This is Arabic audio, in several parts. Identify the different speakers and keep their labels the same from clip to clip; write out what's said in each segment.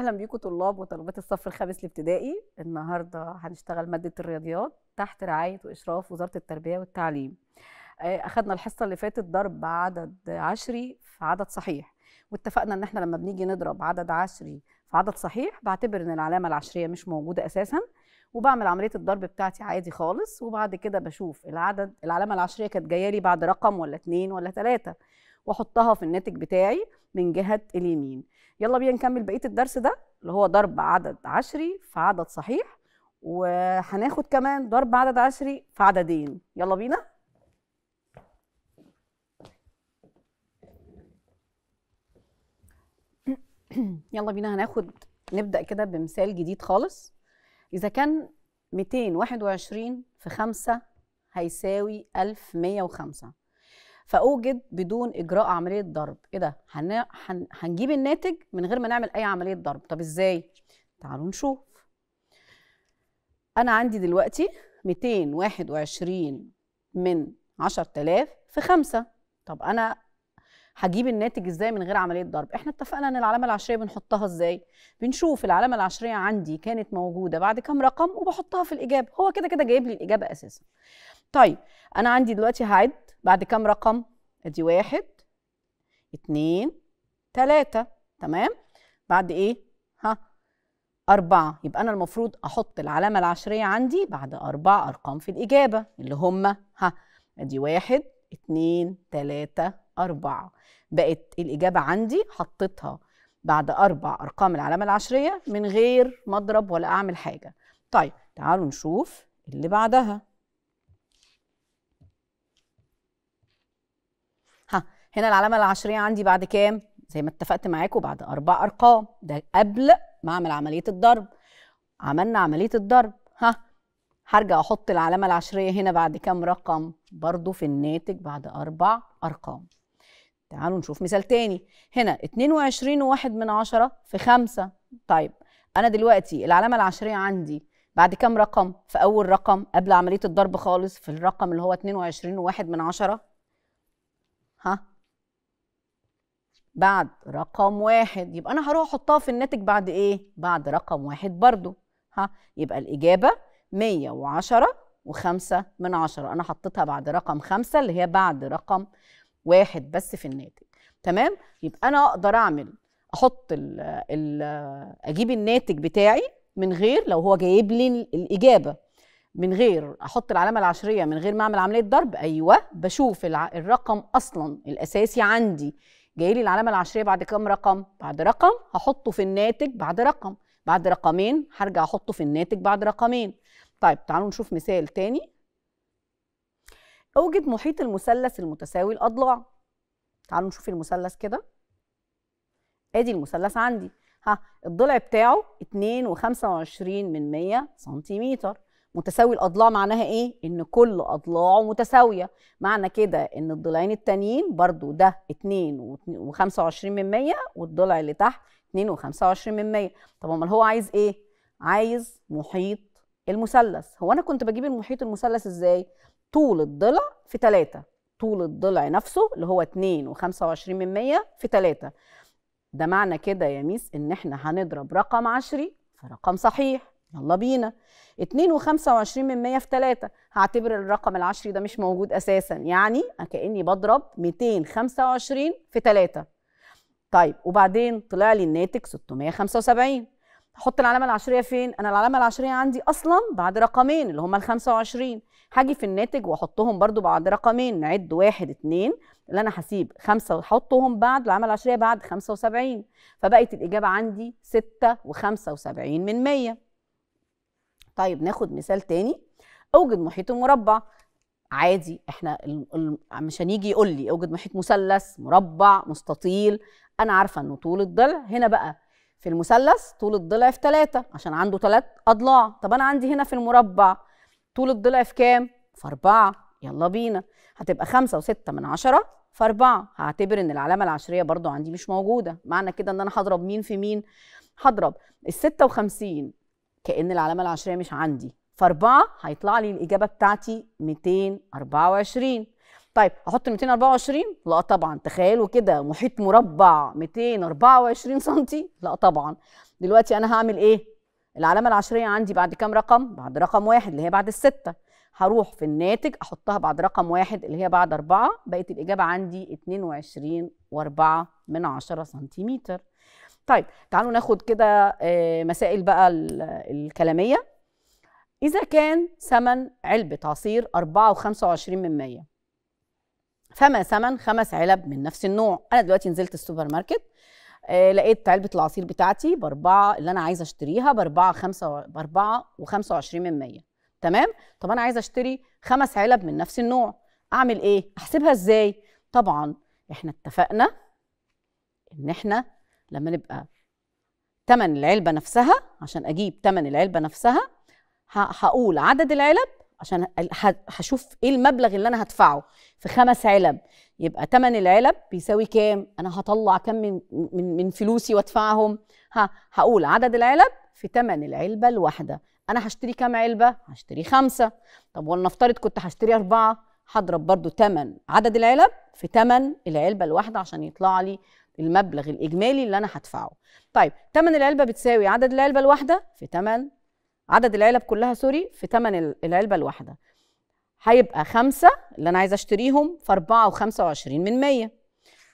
Speaker 1: اهلا بيكم طلاب وطالبات الصف الخامس الابتدائي النهارده هنشتغل ماده الرياضيات تحت رعايه واشراف وزاره التربيه والتعليم آه، اخذنا الحصه اللي فاتت ضرب عدد عشري في عدد صحيح واتفقنا ان احنا لما بنيجي نضرب عدد عشري في عدد صحيح بعتبر ان العلامه العشريه مش موجوده اساسا وبعمل عمليه الضرب بتاعتي عادي خالص وبعد كده بشوف العدد العلامه العشريه كانت جايه لي بعد رقم ولا اتنين ولا ثلاثه واحطها في الناتج بتاعي من جهه اليمين يلا بينا نكمل بقيه الدرس ده اللي هو ضرب عدد عشري في عدد صحيح وهناخد كمان ضرب عدد عشري في عددين يلا بينا يلا بينا هناخد نبدأ كده بمثال جديد خالص إذا كان 221 في 5 هيساوي 1105 فاوجد بدون اجراء عمليه ضرب ايه ده هن... هن... هنجيب الناتج من غير ما نعمل اي عمليه ضرب طب ازاي تعالوا نشوف انا عندي دلوقتي 221 من 10000 في 5 طب انا هجيب الناتج ازاي من غير عمليه ضرب احنا اتفقنا ان العلامه العشريه بنحطها ازاي بنشوف العلامه العشريه عندي كانت موجوده بعد كام رقم وبحطها في الاجابه هو كده كده جايب لي الاجابه اساسا طيب انا عندي دلوقتي هعد بعد كام رقم ادي واحد اتنين تلاتة تمام بعد ايه ها أربعة يبقى أنا المفروض أحط العلامة العشرية عندي بعد أربع أرقام في الإجابة اللي هما ها أدي واحد اتنين تلاتة أربعة بقت الإجابة عندي حطيتها بعد أربع أرقام العلامة العشرية من غير ما أضرب ولا أعمل حاجة طيب تعالوا نشوف اللي بعدها هنا العلامه العشريه عندي بعد كام زي ما اتفقت معاكم بعد اربع ارقام ده قبل ما اعمل عمليه الضرب عملنا عمليه الضرب ها هرجع احط العلامه العشريه هنا بعد كام رقم برضو في الناتج بعد اربع ارقام تعالوا نشوف مثال تاني هنا 22 وواحد من عشرة في خمسة طيب أنا دلوقتي العلامة العشرية عندي بعد كام رقم في أول رقم قبل عملية الضرب خالص في الرقم اللي هو 22 وواحد من عشرة ها بعد رقم واحد يبقى أنا هروح أحطها في الناتج بعد إيه؟ بعد رقم واحد برضو ها يبقى الإجابة 110 و5 من عشرة أنا حطيتها بعد رقم خمسة اللي هي بعد رقم واحد بس في الناتج تمام يبقى أنا أقدر أعمل أحط الـ الـ أجيب الناتج بتاعي من غير لو هو جايب لي الإجابة من غير أحط العلامة العشرية من غير ما أعمل عملية ضرب أيوة بشوف الرقم أصلا الأساسي عندي جاي لي العلامه العشريه بعد كام رقم بعد رقم هحطه في الناتج بعد رقم بعد رقمين هرجع احطه في الناتج بعد رقمين طيب تعالوا نشوف مثال تاني اوجد محيط المثلث المتساوي الاضلاع تعالوا نشوف المثلث كده ادي المثلث عندي ها الضلع بتاعه 2.25 من 100 سنتيمتر متساوي الاضلاع معناها ايه ان كل اضلاعه متساويه معنى كده ان الضلعين التانيين برضو ده 2 و25 من 100 والضلع اللي تحت 2 و25 من 100 طب امال هو عايز ايه عايز محيط المثلث هو انا كنت بجيب المحيط المثلث ازاي طول الضلع في 3 طول الضلع نفسه اللي هو 2 و25 من 100 في 3 ده معنى كده يا ميس ان احنا هنضرب رقم عشري في رقم صحيح يلا بينا 2 و25 من 100 في 3 هعتبر الرقم العشري ده مش موجود اساسا يعني كاني بضرب 225 في 3 طيب وبعدين طلع لي الناتج 675 هحط العلامه العشريه فين انا العلامه العشريه عندي اصلا بعد رقمين اللي هم ال 25 هاجي في الناتج واحطهم برضو بعد رقمين نعد واحد اتنين اللي انا هسيب خمسة واحطهم بعد العلامة العشرية بعد خمسة وسبعين فبقت الإجابة عندي ستة وخمسة وسبعين من مية طيب ناخد مثال تاني اوجد محيط المربع عادي احنا مش هنيجي يقول لي اوجد محيط مثلث مربع مستطيل انا عارفه انه طول الضلع هنا بقى في المثلث طول الضلع في 3 عشان عنده 3 اضلاع طب انا عندي هنا في المربع طول الضلع في كام في 4 يلا بينا هتبقى 5 و6 من 10 في 4 هعتبر ان العلامه العشريه برضو عندي مش موجوده معنى كده ان انا هضرب مين في مين هضرب ال 56 كأن العلامة العشرية مش عندي فأربعة هيطلع لي الإجابة بتاعتي 224 طيب أحط 224 لا طبعا تخيلوا كده محيط مربع 224 سنتي لا طبعا دلوقتي أنا هعمل إيه العلامة العشرية عندي بعد كام رقم بعد رقم واحد اللي هي بعد الستة هروح في الناتج أحطها بعد رقم واحد اللي هي بعد أربعة بقت الإجابة عندي 22 واربعة من عشرة سنتيمتر طيب تعالوا ناخد كده آه، مسائل بقى الكلاميه اذا كان ثمن علبه عصير 4 و25 من 100 فما ثمن خمس علب من نفس النوع انا دلوقتي نزلت السوبر ماركت آه، لقيت علبه العصير بتاعتي باربعه اللي انا عايزه اشتريها باربعه خمسه باربعه و25 من ميه تمام طب انا عايزه اشتري خمس علب من نفس النوع اعمل ايه احسبها ازاي طبعا احنا اتفقنا ان احنا لما نبقى تمن العلبة نفسها عشان أجيب تمن العلبة نفسها هقول عدد العلب عشان هشوف ايه المبلغ اللي انا هدفعه في خمس علب يبقى تمن العلب بيساوي كام انا هطلع كام من من, من فلوسي وادفعهم ها هقول عدد العلب في تمن العلبه الواحده انا هشتري كام علبه هشتري خمسه طب ولنفترض كنت هشتري اربعه هضرب برضو تمن عدد العلب في تمن العلبة الواحدة عشان يطلع لي المبلغ الإجمالي اللي أنا هدفعه طيب تمن العلبة بتساوي عدد العلبة الواحدة في تمن عدد العلب كلها سوري في تمن العلبة الواحدة هيبقى خمسة اللي أنا عايزة أشتريهم في أربعة وخمسة وعشرين من مية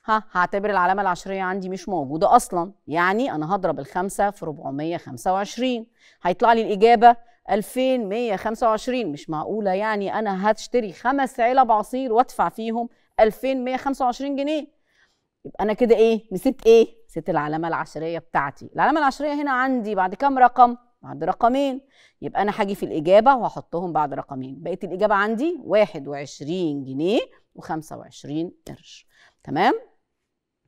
Speaker 1: ها هعتبر العلامة العشرية عندي مش موجودة أصلا يعني أنا هضرب الخمسة في 425 هيطلع لي الإجابة 2125 مش معقوله يعني انا هشتري خمس علب عصير وادفع فيهم 2125 جنيه يبقى انا كده ايه نسيت ايه نسيت العلامه العشريه بتاعتي العلامه العشريه هنا عندي بعد كام رقم بعد رقمين يبقى انا هاجي في الاجابه وهحطهم بعد رقمين بقيت الاجابه عندي 21 جنيه و25 قرش تمام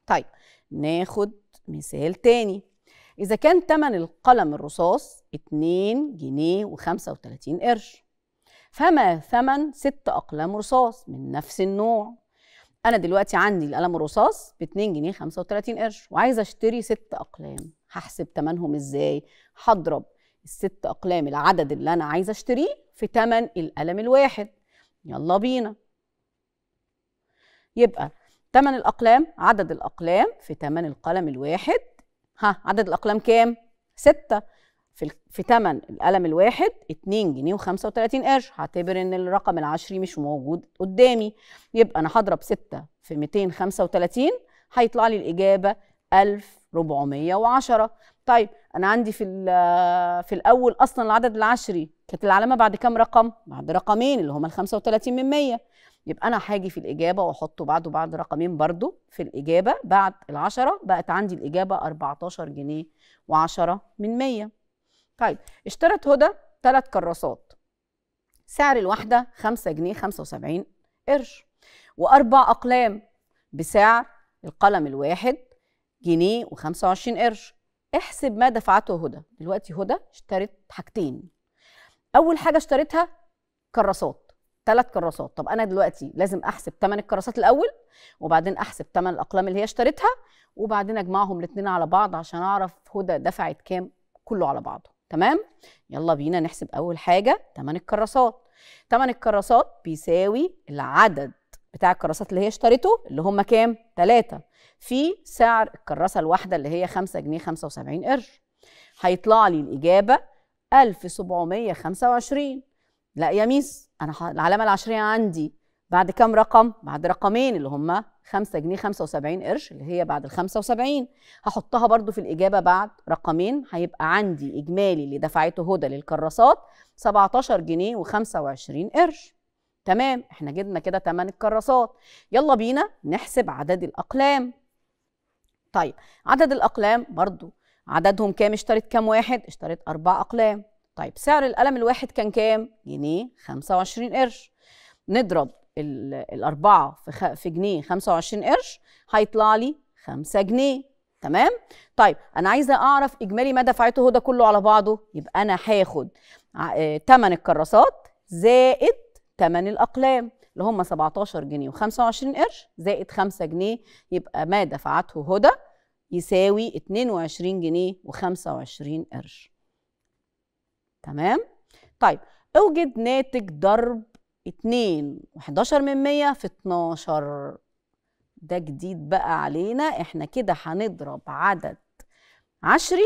Speaker 1: طيب ناخد مثال تاني إذا كان تمن القلم الرصاص 2 جنيه و35 قرش فما ثمن ست أقلام رصاص من نفس النوع أنا دلوقتي عندي القلم الرصاص ب 2 جنيه 35 قرش وعايزة أشتري ست أقلام هحسب تمنهم إزاي؟ هضرب الست أقلام العدد اللي أنا عايزة أشتريه في تمن القلم الواحد يلا بينا يبقى تمن الأقلام عدد الأقلام في تمن القلم الواحد ها عدد الأقلام كام؟ ستة في في تمن القلم الواحد 2 جنيه و35 قرش هعتبر ان الرقم العشري مش موجود قدامي يبقى انا هضرب 6 في 235 هيطلع لي الاجابه 1410 طيب انا عندي في في الاول اصلا العدد العشري كانت العلامه بعد كام رقم بعد رقمين اللي هما ال 35 من 100 يبقى انا هاجي في الاجابه واحطه بعده بعد رقمين برضو في الاجابه بعد العشرة بقت عندي الاجابه 14 جنيه و10 من 100 طيب اشترت هدى ثلاث كراسات سعر الواحده 5 جنيه 75 قرش واربع اقلام بسعر القلم الواحد جنيه و25 قرش احسب ما دفعته هدى دلوقتي هدى اشترت حاجتين اول حاجه اشترتها كراسات ثلاث كراسات طب انا دلوقتي لازم احسب ثمن الكراسات الاول وبعدين احسب ثمن الاقلام اللي هي اشتريتها وبعدين اجمعهم الاثنين على بعض عشان اعرف هدى دفعت كام كله على بعضه تمام يلا بينا نحسب اول حاجه ثمن الكراسات ثمن الكراسات بيساوي العدد بتاع الكراسات اللي هي اشتريته اللي هم كام ثلاثة في سعر الكراسة الواحدة اللي هي 5 جنيه 75 قرش هيطلع لي الإجابة 1725 لا يا ميس انا العلامه العشريه عندي بعد كام رقم بعد رقمين اللي هما 5 جنيه 75 قرش اللي هي بعد ال 75 هحطها برضو في الاجابه بعد رقمين هيبقى عندي اجمالي اللي دفعته هدى للكراسات 17 جنيه و25 قرش تمام احنا جبنا كده 8 الكراسات يلا بينا نحسب عدد الاقلام طيب عدد الاقلام برضو عددهم كام اشتريت كام واحد اشتريت اربع اقلام طيب سعر القلم الواحد كان كام؟ جنيه 25 قرش نضرب الأربعة في, خ... في جنيه 25 قرش هيطلع لي 5 جنيه تمام؟ طيب أنا عايزة أعرف إجمالي ما دفعته هدى كله على بعضه يبقى أنا هاخد آه، تمن الكراسات زائد تمن الأقلام اللي هم 17 جنيه و25 قرش زائد 5 جنيه يبقى ما دفعته هدى يساوي 22 جنيه و25 قرش تمام طيب اوجد ناتج ضرب 2 و11 من 100 في 12 ده جديد بقى علينا احنا كده هنضرب عدد عشري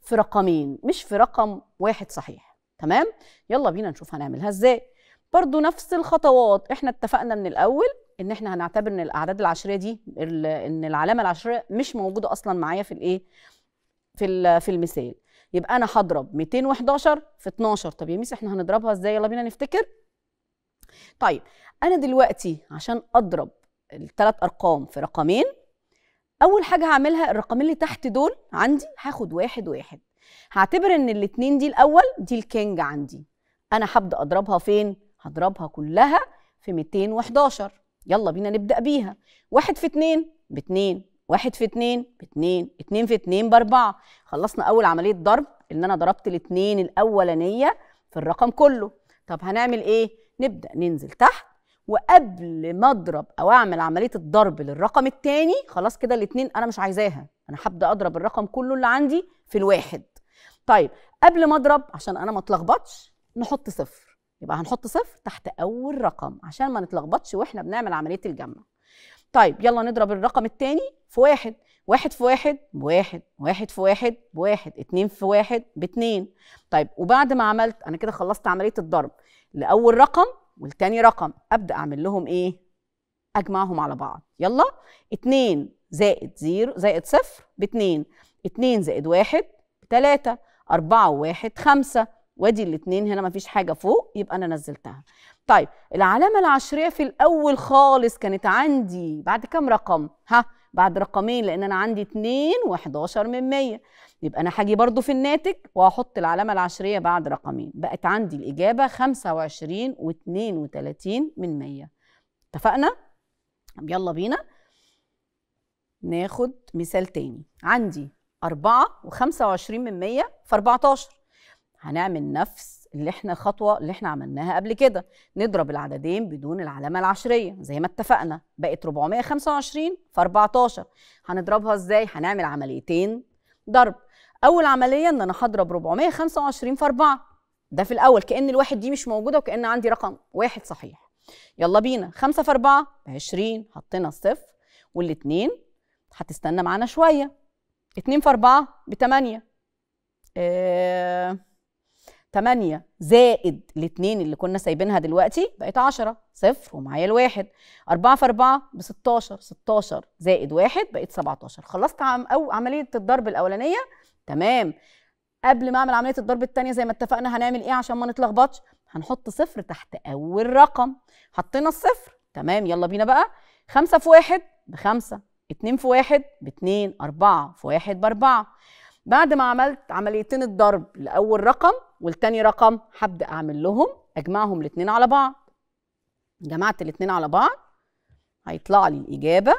Speaker 1: في رقمين مش في رقم واحد صحيح تمام يلا بينا نشوف هنعملها ازاي برضو نفس الخطوات احنا اتفقنا من الاول ان احنا هنعتبر ان الاعداد العشريه دي ان العلامه العشريه مش موجوده اصلا معايا في الايه في في المثال يبقى انا هضرب 211 في 12 طب يا ميس احنا هنضربها ازاي يلا بينا نفتكر طيب انا دلوقتي عشان اضرب الثلاث ارقام في رقمين اول حاجه هعملها الرقمين اللي تحت دول عندي هاخد واحد واحد هعتبر ان الاثنين دي الاول دي الكينج عندي انا هبدا اضربها فين هضربها كلها في 211 يلا بينا نبدا بيها واحد في اتنين باتنين واحد في اتنين باتنين اتنين في اتنين باربعة خلصنا أول عملية ضرب إن أنا ضربت الاتنين الأولانية في الرقم كله طب هنعمل إيه؟ نبدأ ننزل تحت وقبل ما أضرب أو أعمل عملية الضرب للرقم التاني خلاص كده الاتنين أنا مش عايزاها أنا هبدأ أضرب الرقم كله اللي عندي في الواحد طيب قبل ما أضرب عشان أنا ما أتلخبطش نحط صفر يبقى هنحط صفر تحت أول رقم عشان ما نتلخبطش وإحنا بنعمل عملية الجمع طيب يلا نضرب الرقم الثاني في واحد واحد في واحد بواحد واحد في واحد بواحد اتنين في واحد باتنين طيب وبعد ما عملت انا كده خلصت عملية الضرب لأول رقم والتاني رقم أبدأ أعمل لهم إيه؟ أجمعهم على بعض يلا اتنين زائد زيرو زائد صفر باتنين اتنين زائد واحد بتلاتة أربعة وواحد خمسة وادي الاتنين هنا مفيش حاجة فوق يبقى أنا نزلتها طيب العلامة العشرية في الأول خالص كانت عندي بعد كم رقم؟ ها بعد رقمين لأن أنا عندي 2 و11 من 100 يبقى أنا هاجي برضو في الناتج وأحط العلامة العشرية بعد رقمين بقت عندي الإجابة 25 و32 من 100 اتفقنا؟ يلا بينا ناخد مثال تاني عندي 4 و25 من 100 في 14 هنعمل نفس اللي احنا الخطوه اللي احنا عملناها قبل كده نضرب العددين بدون العلامه العشريه زي ما اتفقنا بقت 425 في 14 هنضربها ازاي هنعمل عمليتين ضرب اول عمليه ان انا هضرب 425 في 4 ده في الاول كان الواحد دي مش موجوده وكان عندي رقم واحد صحيح يلا بينا 5 في 4 ب 20 حطينا الصفر والاثنين هتستنى معانا شويه 2 في 4 ب 8 ااا 8 زائد الاثنين اللي كنا سايبينها دلوقتي بقت 10 صفر ومعايا الواحد 4 في 4 ب 16 16 زائد 1 بقت 17 خلصت عم أو عملية الضرب الأولانية تمام قبل ما أعمل عملية الضرب الثانية زي ما اتفقنا هنعمل إيه عشان ما نتلخبطش هنحط صفر تحت أول رقم حطينا الصفر تمام يلا بينا بقى 5 في 1 ب 5 2 في 1 ب 2 4 في 1 ب 4 بعد ما عملت عمليتين الضرب لأول رقم والتاني رقم هبدا اعمل لهم اجمعهم الاثنين على بعض جمعت الاثنين على بعض هيطلع لي الاجابه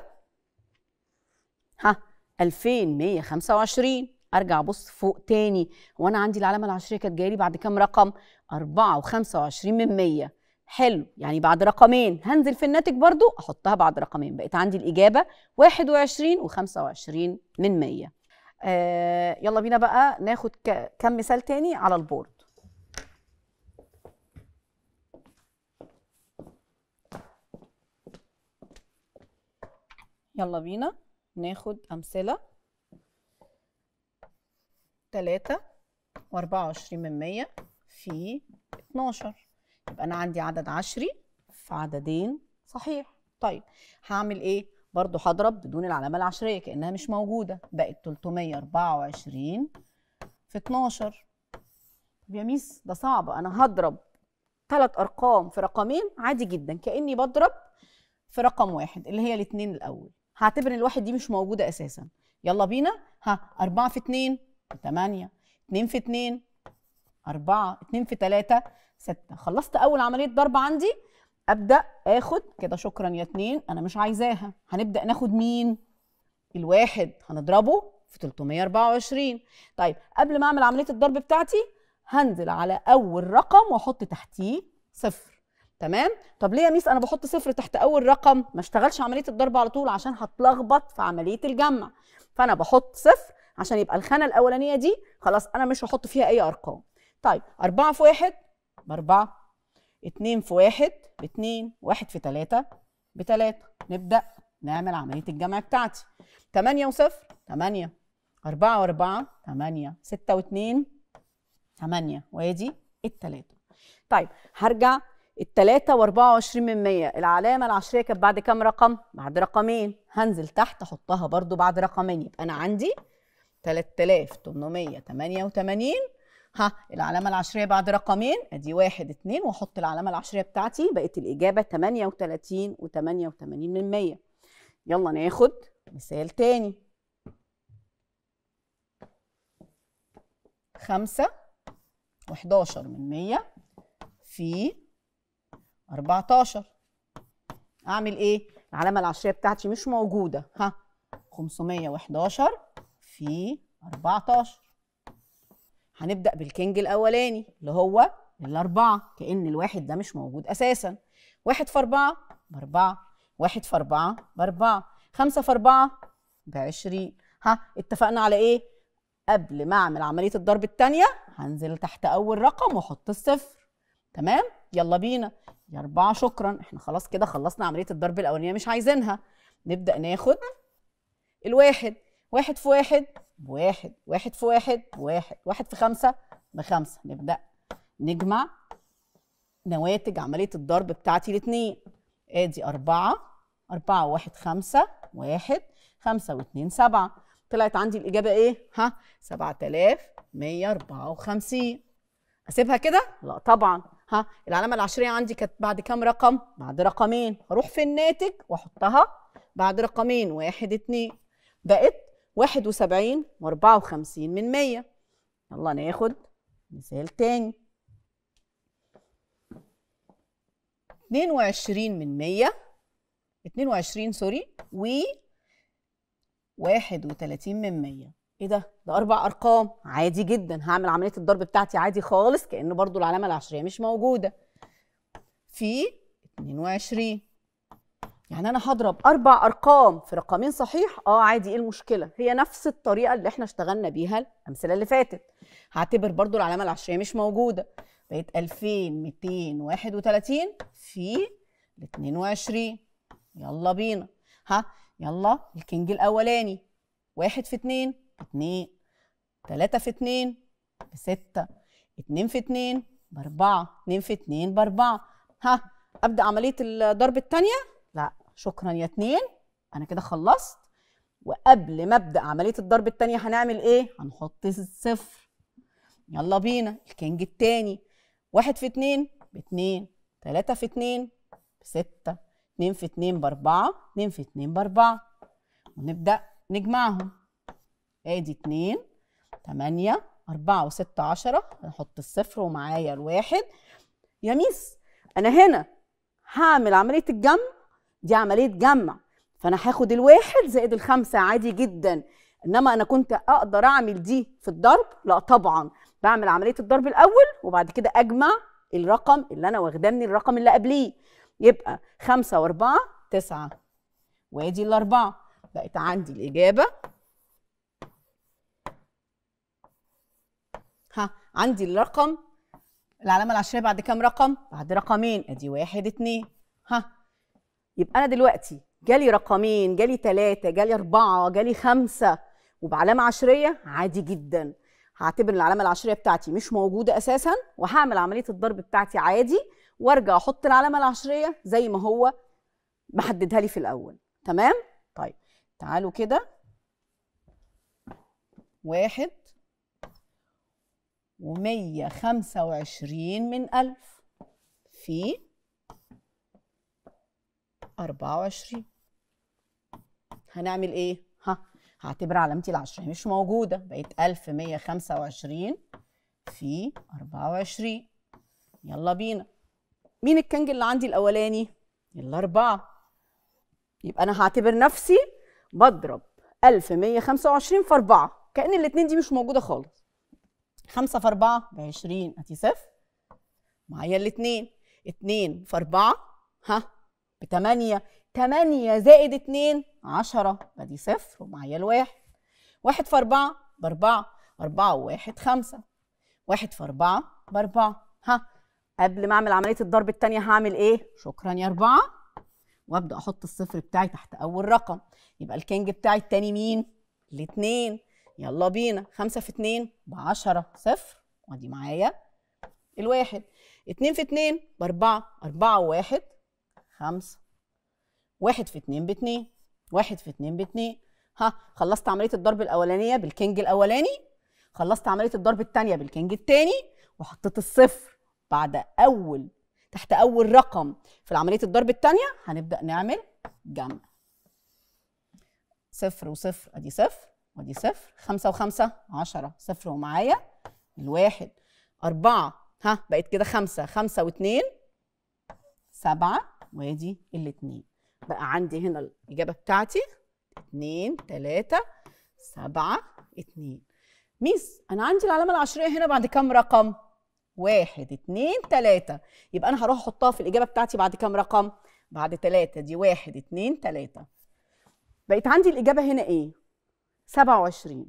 Speaker 1: ها 2125 ارجع ابص فوق تاني هو انا عندي العلامه العشريه كانت جايه لي بعد كام رقم 4 و25 من 100 حلو يعني بعد رقمين هنزل في الناتج برضو احطها بعد رقمين بقت عندي الاجابه 21 و25 من 100 آه يلا بينا بقى ناخد كم مثال تاني على البورد يلا بينا ناخد أمثلة تلاتة وأربعة وعشرين من مية في اتناشر يبقى أنا عندي عدد عشري في عددين صحيح طيب هعمل إيه؟ برضو هضرب بدون العلامة العشرية كأنها مش موجودة بقت تلتمية أربعة وعشرين في اتناشر طب يا ميس ده صعب أنا هضرب ثلاث أرقام في رقمين عادي جدا كأني بضرب في رقم واحد اللي هي الاتنين الأول هعتبر ان الواحد دي مش موجوده اساسا يلا بينا ها 4 في 2 8 2 في 2 4 2 في 3 6 خلصت اول عمليه ضرب عندي ابدا اخد كده شكرا يا 2 انا مش عايزاها هنبدا ناخد مين الواحد هنضربه في 324 طيب قبل ما اعمل عمليه الضرب بتاعتي هنزل على اول رقم واحط تحتيه صفر تمام طب ليه يا ميس انا بحط صفر تحت اول رقم ما اشتغلش عمليه الضرب على طول عشان هتلخبط في عمليه الجمع فانا بحط صفر عشان يبقى الخانه الاولانيه دي خلاص انا مش هحط فيها اي ارقام طيب 4 في 1 ب 4 2 في 1 ب2 1 في 3 ب3 نبدا نعمل عمليه الجمع بتاعتي 8 و0 8 4 و4 8 6 و2 8 وادي ال 3 طيب هرجع التلاتة واربعة وعشرين من مية العلامة العشرية كانت بعد كام رقم؟ بعد رقمين هنزل تحت أحطها برضو بعد رقمين يبقى أنا عندي تلات تلاف تمنمية تمانية وتمانين ها العلامة العشرية بعد رقمين أدي واحد اتنين وأحط العلامة العشرية بتاعتي بقت الإجابة تمانية وتلاتين وتمانية وتمانين من مية يلا ناخد مثال تاني خمسة وحداشر من مية في 14 اعمل ايه العلامه العشريه بتاعتي مش موجوده ها 511 في 14 هنبدا بالكينج الاولاني اللي هو الاربعه كان الواحد ده مش موجود اساسا واحد في اربعه باربعه واحد في اربعه باربعه خمسه في اربعه بعشرين ها اتفقنا على ايه قبل ما اعمل عمليه الضرب الثانيه هنزل تحت اول رقم واحط الصفر تمام يلا بينا يا أربعة شكرا احنا خلاص كده خلصنا عملية الضرب الأولانية مش عايزينها نبدأ ناخد الواحد واحد في واحد بواحد واحد في واحد بواحد واحد في خمسة بخمسة نبدأ نجمع نواتج عملية الضرب بتاعتي الاتنين ادي أربعة أربعة واحد خمسة واحد خمسة واتنين سبعة طلعت عندي الإجابة إيه؟ ها سبعة آلاف مية أربعة وخمسين أسيبها كده؟ لا طبعا العلامه العشريه عندي كانت بعد كام رقم بعد رقمين هروح في الناتج واحطها بعد رقمين واحد اتنين بقت واحد وسبعين واربعة وخمسين من مية يلا ناخد مثال تاني اتنين وعشرين من مية اتنين وعشرين سوري و واحد وتلاتين من مية ايه ده ده اربع ارقام عادي جدا هعمل عمليه الضرب بتاعتي عادي خالص كان برضو العلامه العشريه مش موجوده في 22 يعني انا هضرب اربع ارقام في رقمين صحيح اه عادي ايه المشكله هي نفس الطريقه اللي احنا اشتغلنا بيها الامثله اللي فاتت هعتبر برضو العلامه العشريه مش موجوده بقت 2231 في 22 يلا بينا ها يلا الكنج الاولاني واحد في اتنين 2 3 في 2 ب 6 2 في 2 ب 4 2 في 2 ب 4 ها ابدا عمليه الضرب الثانيه لا شكرا يا 2 انا كده خلصت وقبل ما ابدا عمليه الضرب الثانيه هنعمل ايه هنحط الصفر يلا بينا الكينج الثاني 1 في 2 ب 2 3 في 2 ب 6 2 في 2 ب 4 2 في 2 ب 4 ونبدا نجمعهم ادي 2 8 4 و6 10 هنحط الصفر ومعايا الواحد يا ميس انا هنا هعمل عمليه الجمع دي عمليه جمع فانا هاخد الواحد زائد الخمسه عادي جدا انما انا كنت اقدر اعمل دي في الضرب لا طبعا بعمل عمليه الضرب الاول وبعد كده اجمع الرقم اللي انا واخداه من الرقم اللي قبليه يبقى خمسة وأربعة تسعة وادي الأربعة بقت عندي الإجابة ها عندي الرقم العلامه العشريه بعد كام رقم بعد رقمين ادي واحد اتنين ها يبقى انا دلوقتي جالي رقمين جالي تلاتة جالي أربعة جالي خمسة وبعلامة عشرية عادي جدا هعتبر العلامة العشرية بتاعتي مش موجودة أساسا وهعمل عملية الضرب بتاعتي عادي وارجع احط العلامة العشرية زي ما هو محددها لي في الأول تمام؟ طيب تعالوا كده واحد ومية خمسة وعشرين من ألف في أربعة وعشرين هنعمل إيه؟ ها هعتبر علامتي العشرة مش موجودة بقت ألف مية خمسة وعشرين في أربعة وعشرين يلا بينا مين الكنج اللي عندي الأولاني؟ الأربعة يبقى أنا هعتبر نفسي بضرب ألف مية خمسة وعشرين في أربعة كأن الاتنين دي مش موجودة خالص 5 في 4 ب 20 ادي صفر معايا الاثنين 2 في 4 ها ب 8 8 زائد 2 10 ادي صفر ومعايا الواحد 1 في 4 ب 4 4 و1 5 1 في 4 ب 4 ها قبل ما اعمل عمليه الضرب الثانيه هعمل ايه شكرا يا 4 وابدا احط الصفر بتاعي تحت اول رقم يبقى الكينج بتاعي الثاني مين الاثنين يلا بينا خمسة في اتنين بعشرة صفر وادي معايا الواحد اتنين في اتنين باربعة أربعة وواحد خمسة واحد في اتنين باتنين واحد في اتنين باتنين ها خلصت عملية الضرب الأولانية بالكينج الأولاني خلصت عملية الضرب التانية بالكينج التاني وحطيت الصفر بعد أول تحت أول رقم في عملية الضرب التانية هنبدأ نعمل جمع صفر وصفر أدي صفر ودي صفر خمسة وخمسة عشرة صفر ومعايا الواحد أربعة ها بقت كده خمسة خمسة واتنين سبعة وادي الاتنين بقى عندي هنا الإجابة بتاعتي اتنين تلاتة سبعة اتنين ميس أنا عندي العلامة العشرية هنا بعد كام رقم؟ واحد اتنين تلاتة يبقى أنا هروح أحطها في الإجابة بتاعتي بعد كام رقم؟ بعد تلاتة دي واحد اتنين تلاتة بقت عندي الإجابة هنا إيه؟ 27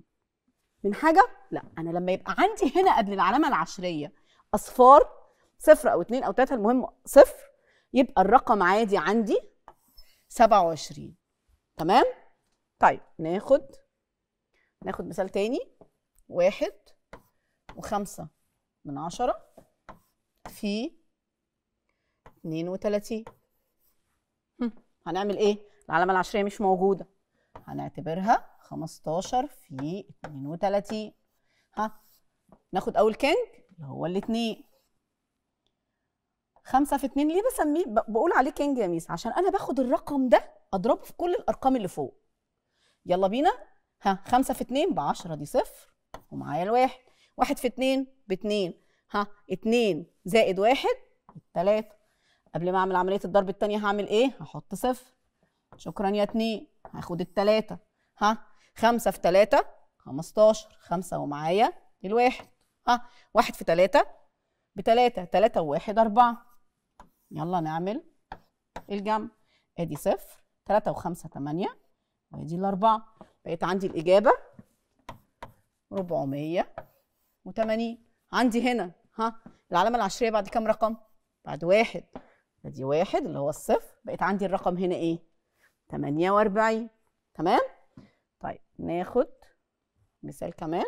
Speaker 1: من حاجه لا انا لما يبقى عندي هنا قبل العلامه العشريه اصفار صفر او اتنين او تلاته المهم صفر يبقى الرقم عادي عندي 27 تمام طيب ناخد ناخد مثال تاني واحد وخمسة من عشرة في 32 هنعمل ايه؟ العلامة العشرية مش موجودة هنعتبرها 15 في 32 ها ناخد اول كينج اللي هو الاتنين خمسة في اتنين ليه بسميه بقول عليه كينج يا ميس عشان انا باخد الرقم ده اضربه في كل الارقام اللي فوق يلا بينا ها خمسة في اتنين بعشرة دي صفر ومعايا الواحد واحد في اتنين باتنين ها اتنين زائد واحد 3 قبل ما اعمل عملية الضرب التانية هعمل ايه هحط صفر شكرا يا اتنين هاخد التلاتة ها 5 في 3 15 5 ومعايا الواحد ها 1 في 3 ب 3 3 و1 4 يلا نعمل الجمع ادي صفر 3 و5 8 وادي 4 بقيت عندي الإجابة 480 عندي هنا ها العلامة العشرية بعد كام رقم؟ بعد واحد ادي واحد اللي هو الصفر بقيت عندي الرقم هنا ايه؟ 48 تمام؟ ناخد مثال كمان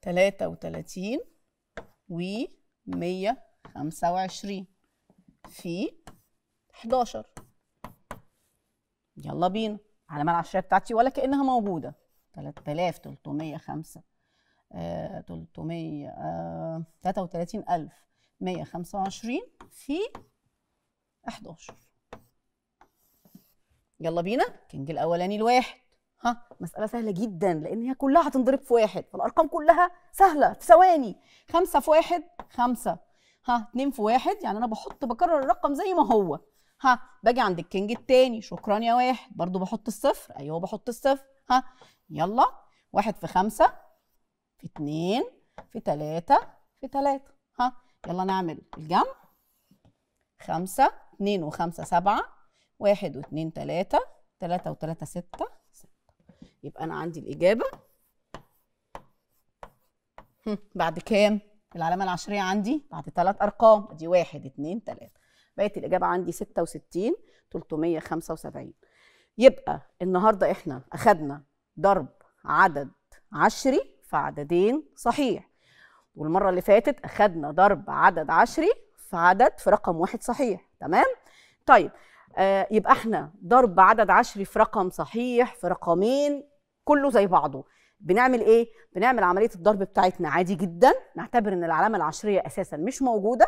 Speaker 1: تلاتة وتلاتين ومية خمسة وعشرين في حداشر يلا بينا على علامة العشرية بتاعتي ولا كأنها موجودة تلات آلاف تلتمية خمسة آه، تلتمية آه، تلاتة وتلاتين ألف مية خمسة وعشرين في حداشر يلا بينا كينج الاولاني الواحد ها مسألة سهلة جدا لأن هي كلها هتنضرب في واحد فالأرقام كلها سهلة في ثواني خمسة في واحد خمسة ها اتنين في واحد يعني أنا بحط بكرر الرقم زي ما هو ها باجي عند الكينج الثاني شكرا يا واحد برضو بحط الصفر أيوه بحط الصفر ها يلا واحد في خمسة في اتنين في تلاتة في تلاتة ها يلا نعمل الجمع خمسة اتنين وخمسة سبعة واحد واتنين تلاتة تلاتة وتلاتة ستة يبقى أنا عندي الإجابة بعد كام؟ العلامة العشرية عندي بعد تلات أرقام دي واحد اتنين تلاتة بقت الإجابة عندي ستة وستين تلتمية خمسة وسبعين يبقى النهاردة إحنا أخدنا ضرب عدد عشري في عددين صحيح والمرة اللي فاتت أخدنا ضرب عدد عشري في عدد في رقم واحد صحيح تمام؟ طيب آه، يبقى احنا ضرب عدد عشري في رقم صحيح في رقمين كله زي بعضه بنعمل ايه بنعمل عمليه الضرب بتاعتنا عادي جدا نعتبر ان العلامه العشريه اساسا مش موجوده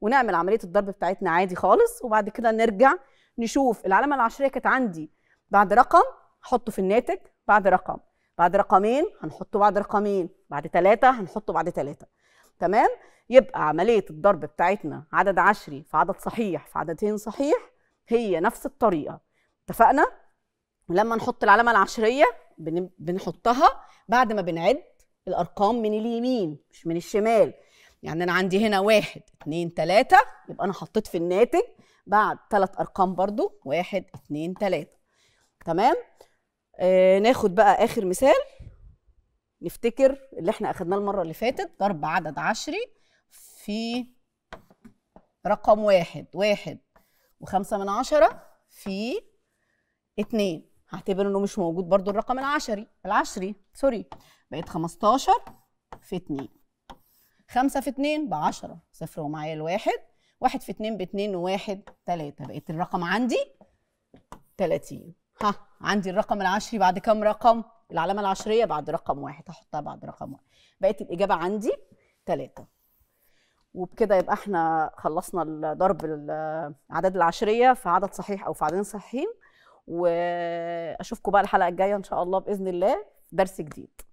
Speaker 1: ونعمل عمليه الضرب بتاعتنا عادي خالص وبعد كده نرجع نشوف العلامه العشريه كانت عندي بعد رقم حطه في الناتج بعد رقم بعد رقمين هنحطه بعد رقمين بعد ثلاثة هنحطه بعد ثلاثة تمام يبقى عملية الضرب بتاعتنا عدد عشري في عدد صحيح في عددين صحيح هي نفس الطريقه اتفقنا ولما نحط العلامه العشريه بنحطها بعد ما بنعد الارقام من اليمين مش من الشمال يعني انا عندي هنا واحد اتنين تلاته يبقى انا حطيت في الناتج بعد ثلاث ارقام برضو واحد اتنين تلاته تمام آه ناخد بقى اخر مثال نفتكر اللي احنا اخدناه المره اللي فاتت ضرب عدد عشري في رقم واحد واحد وخمسة من عشرة في اتنين هعتبر انه مش موجود برضو الرقم العشري العشري سوري بقيت خمستاشر في اتنين خمسة في اتنين بعشرة صفر ومعايا الواحد واحد في اتنين باتنين واحد تلاتة بقيت الرقم عندي تلاتين ها عندي الرقم العشري بعد كم رقم؟ العلامة العشرية بعد رقم واحد هحطها بعد رقم واحد بقيت الإجابة عندي تلاتة وبكده يبقى احنا خلصنا ضرب العدد العشريه في عدد صحيح او في عددين صحيحين واشوفكم بقى الحلقه الجايه ان شاء الله باذن الله درس جديد